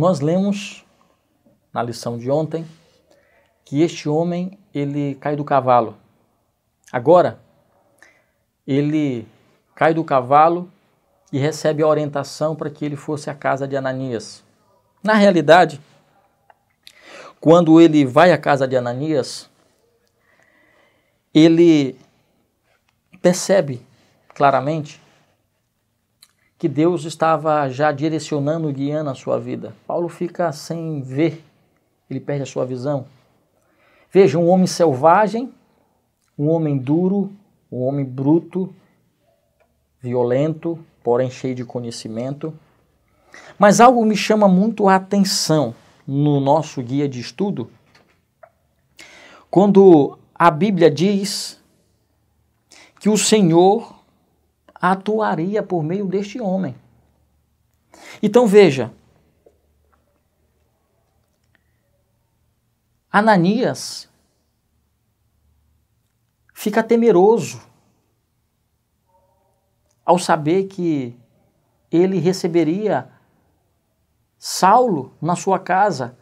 Nós lemos na lição de ontem que este homem ele cai do cavalo. Agora ele cai do cavalo e recebe a orientação para que ele fosse à casa de Ananias. Na realidade, quando ele vai à casa de Ananias, ele percebe claramente que Deus estava já direcionando, guiando a sua vida. Paulo fica sem ver, ele perde a sua visão. Veja, um homem selvagem, um homem duro, um homem bruto, violento, porém cheio de conhecimento. Mas algo me chama muito a atenção no nosso guia de estudo, quando a Bíblia diz que o Senhor atuaria por meio deste homem. Então veja, Ananias fica temeroso ao saber que ele receberia Saulo na sua casa,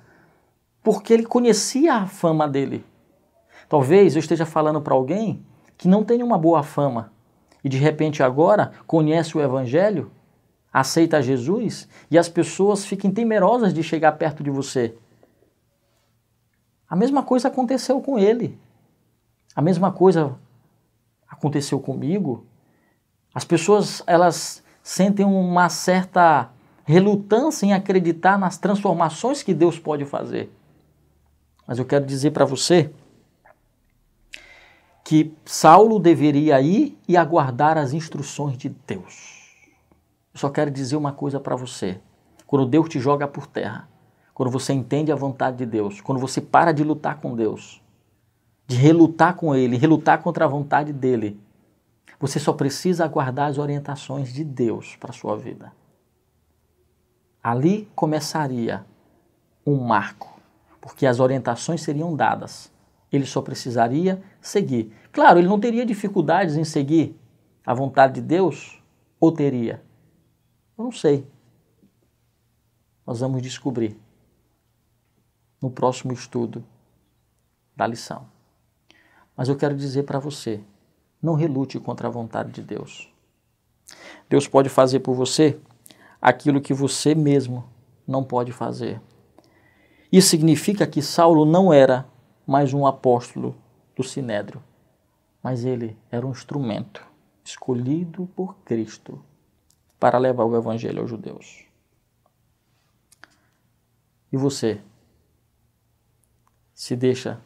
porque ele conhecia a fama dele. Talvez eu esteja falando para alguém que não tenha uma boa fama, e de repente agora conhece o Evangelho, aceita Jesus e as pessoas fiquem temerosas de chegar perto de você. A mesma coisa aconteceu com ele. A mesma coisa aconteceu comigo. As pessoas elas sentem uma certa relutância em acreditar nas transformações que Deus pode fazer. Mas eu quero dizer para você que Saulo deveria ir e aguardar as instruções de Deus. Eu só quero dizer uma coisa para você. Quando Deus te joga por terra, quando você entende a vontade de Deus, quando você para de lutar com Deus, de relutar com Ele, relutar contra a vontade dele, você só precisa aguardar as orientações de Deus para a sua vida. Ali começaria um marco, porque as orientações seriam dadas ele só precisaria seguir. Claro, ele não teria dificuldades em seguir a vontade de Deus, ou teria? Eu não sei. Nós vamos descobrir no próximo estudo da lição. Mas eu quero dizer para você: não relute contra a vontade de Deus. Deus pode fazer por você aquilo que você mesmo não pode fazer. Isso significa que Saulo não era mais um apóstolo do Sinédrio, mas ele era um instrumento escolhido por Cristo para levar o evangelho aos judeus. E você se deixa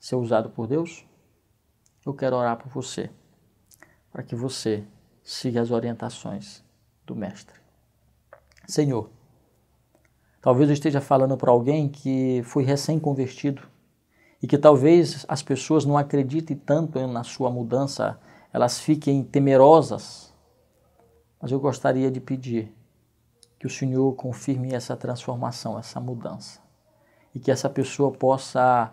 ser usado por Deus? Eu quero orar por você, para que você siga as orientações do Mestre. Senhor, talvez eu esteja falando para alguém que foi recém-convertido e que talvez as pessoas não acreditem tanto na sua mudança, elas fiquem temerosas. Mas eu gostaria de pedir que o Senhor confirme essa transformação, essa mudança, e que essa pessoa possa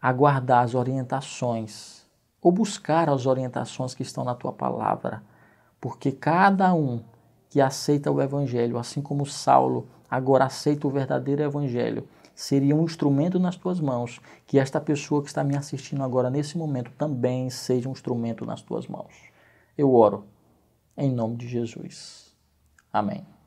aguardar as orientações ou buscar as orientações que estão na tua palavra, porque cada um que aceita o evangelho, assim como Saulo agora aceita o verdadeiro evangelho, seria um instrumento nas tuas mãos. Que esta pessoa que está me assistindo agora nesse momento também seja um instrumento nas tuas mãos. Eu oro em nome de Jesus. Amém.